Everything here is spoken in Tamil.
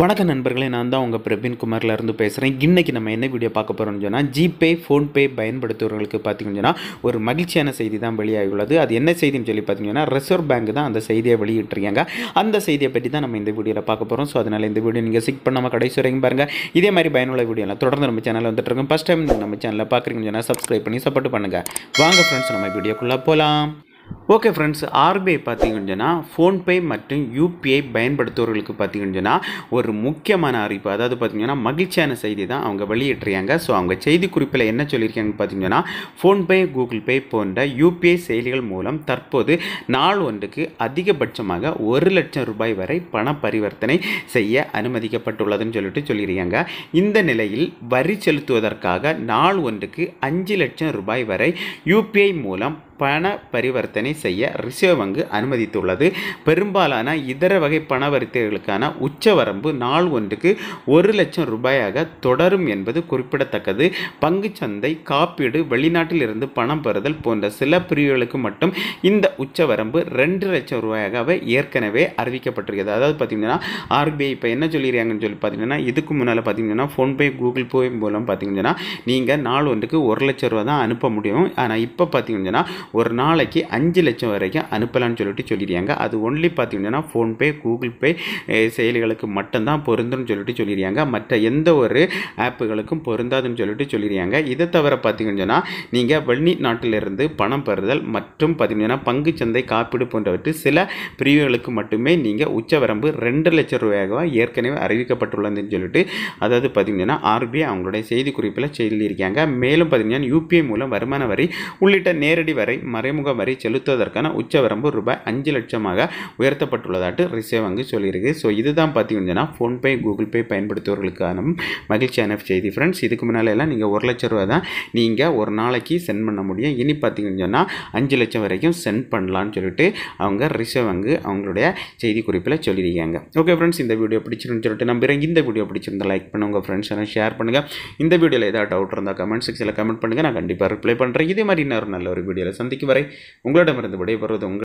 வணக்க நண்பர்களே நான் தான் உங்கள் பிரபின் குமார்லேருந்து பேசுகிறேன் இன்றைக்கி நம்ம என்ன வீடியோ பார்க்க போகிறோம்னு சொன்னால் ஜிபே ஃபோன்பே பயன்படுத்துவர்களுக்கு பார்த்திங்கன்னா ஒரு மகிழ்ச்சியான செய்தி தான் வெளியாகி உள்ளது அது என்ன செய்தின்னு சொல்லி பார்த்தீங்கன்னா ரிசர்வ் பேங்க் தான் அந்த செய்தியை வெளியிட்டிருக்காங்க அந்த செய்தியை பற்றி தான் நம்ம இந்த வீடியோவில் பார்க்க போகிறோம் ஸோ அதனால் இந்த வீடியோ நீங்கள் சிக் பண்ணாமல் கடைசி வரைக்கும் பாருங்கள் இதே மாதிரி பயனுள்ள வீடியோலாம் தொடர்ந்து நம்ம சேனலில் வந்துட்டு இருக்கோம் ஃபஸ்ட் டைம் நம்ம சேனலில் பார்க்குறீங்கன்னு சொன்னால் சப்ஸ்கிரைப் பண்ணி சப்போர்ட் பண்ணுங்கள் வாங்க ஃப்ரெண்ட்ஸ் நம்ம வீடியோக்குள்ளே போகலாம் ஓகே ஃப்ரெண்ட்ஸ் ஆர்பிஐ பார்த்தீங்கன்னா ஃபோன்பே மற்றும் யூபிஐ பயன்படுத்துவர்களுக்கு பார்த்தீங்கன்னா ஒரு முக்கியமான அறிவிப்பு அதாவது பார்த்தீங்கன்னா மகிழ்ச்சியான செய்தி தான் அவங்க வெளியிட்டிருக்காங்க ஸோ அவங்க செய்தி குறிப்பில் என்ன சொல்லியிருக்காங்க பார்த்தீங்கன்னா ஃபோன்பே கூகுள் பே போன்ற யூபிஐ செயலிகள் மூலம் தற்போது நாள் ஒன்றுக்கு அதிகபட்சமாக ஒரு லட்சம் ரூபாய் வரை பண பரிவர்த்தனை செய்ய அனுமதிக்கப்பட்டுள்ளதுன்னு சொல்லிட்டு சொல்லியிருக்காங்க இந்த நிலையில் வரி செலுத்துவதற்காக நாள் ஒன்றுக்கு அஞ்சு லட்சம் ரூபாய் வரை யூபிஐ மூலம் பண பரிவர்த்தனை செய்ய ரிசர்வ் வங்கு அனுமதித்துள்ளது பெரும்பாலான இதர வகை பண பணவரித்தர்களுக்கான உச்சவரம்பு நாள் ஒன்றுக்கு ஒரு லட்சம் ரூபாயாக தொடரும் என்பது குறிப்பிடத்தக்கது சந்தை காப்பீடு வெளிநாட்டில் இருந்து பணம் பெறுதல் போன்ற சில பிரிவுகளுக்கு மட்டும் இந்த உச்சவரம்பு ரெண்டு லட்சம் ரூபாயாகவே ஏற்கனவே அறிவிக்கப்பட்டிருக்கிறது அதாவது பார்த்தீங்கன்னா ஆர்பிஐ இப்போ என்ன சொல்லிடுறாங்கன்னு சொல்லி பார்த்தீங்கன்னா இதுக்கு முன்னால் பார்த்தீங்கன்னா ஃபோன்பே கூகுள் பே மூலம் பார்த்தீங்கன்னா நீங்கள் நாள் ஒன்றுக்கு ஒரு லட்சம் ரூபா தான் அனுப்ப முடியும் ஆனால் இப்போ பார்த்தீங்கன்னா ஒரு நாளைக்கு அஞ்சு லட்சம் வரைக்கும் அனுப்பலான்னு சொல்லிட்டு சொல்லிடுறாங்க அது ஒன்லி பார்த்தீங்கன்னா ஃபோன்பே கூகுள் பே செயலிகளுக்கு மட்டும்தான் பொருந்தும்னு சொல்லிட்டு சொல்லிடுறாங்க மற்ற எந்த ஒரு ஆப்புகளுக்கும் பொருந்தாதுன்னு சொல்லிட்டு சொல்லிடுறாங்க இதை தவிர பார்த்தீங்கன்னா நீங்கள் வெளி நாட்டிலிருந்து பணம் பெறுதல் மற்றும் பார்த்தீங்கன்னா பங்கு சந்தை காப்பீடு போன்றவற்றை சில பிரிவுகளுக்கு மட்டுமே நீங்கள் உச்சவரம்பு ரெண்டு லட்சம் ரூபாயாக ஏற்கனவே அறிவிக்கப்பட்டுள்ளதுன்னு சொல்லிட்டு அதாவது பார்த்தீங்கன்னா ஆர்பிஐ அவங்களுடைய செய்திக்குறிப்பில் சொல்லியிருக்காங்க மேலும் பார்த்தீங்கன்னா யூபிஐ மூலம் வருமான வரி உள்ளிட்ட நேரடி வரை மறைமுக வரி செலுத்துவதற்கான உச்சவரம்பு ரூபாய் அஞ்சு லட்சமாக உயர்த்தப்பட்டுள்ளதாட்டு ரிசர்வ் வங்கி சொல்லியிருக்கு ஸோ இதுதான் பார்த்தீங்கன்னா ஃபோன்பே கூகுள் பே பயன்படுத்துவர்களுக்கான மகிழ்ச்சியான செய்தி ஃப்ரெண்ட்ஸ் இதுக்கு முன்னாலெல்லாம் நீங்கள் ஒரு லட்ச ரூபா தான் நீங்கள் ஒரு நாளைக்கு சென்ட் பண்ண முடியும் இனி பார்த்தீங்கன்னு சொன்னால் அஞ்சு லட்சம் வரைக்கும் சென்ட் பண்ணலான்னு சொல்லிட்டு அவங்க ரிசர்வ் வங்கு அவங்களுடைய செய்தி குறிப்பில் சொல்லியிருக்காங்க ஓகே ஃப்ரெண்ட்ஸ் இந்த வீடியோ பிடிச்சிருந்து சொல்லிட்டு நம்புகிறேன் இந்த வீடியோ பிடிச்சிருந்தா லைக் பண்ணுங்கள் உங்கள் ஃப்ரெண்ட்ஸ் எல்லாம் ஷேர் பண்ணுங்கள் இந்த வீடியோவில் ஏதாவது டவுட் இருந்தால் கமெண்ட் செக்ஷனில் கமெண்ட் பண்ணுங்கள் நான் கண்டிப்பாக ரிப்ளை பண்ணுறேன் இதே மாதிரி இன்னொரு நல்ல ஒரு வீடியோவில் சந்தி சந்திக்கும் வரை உங்களிடமிருந்து விடைபெறுவது உங்கள்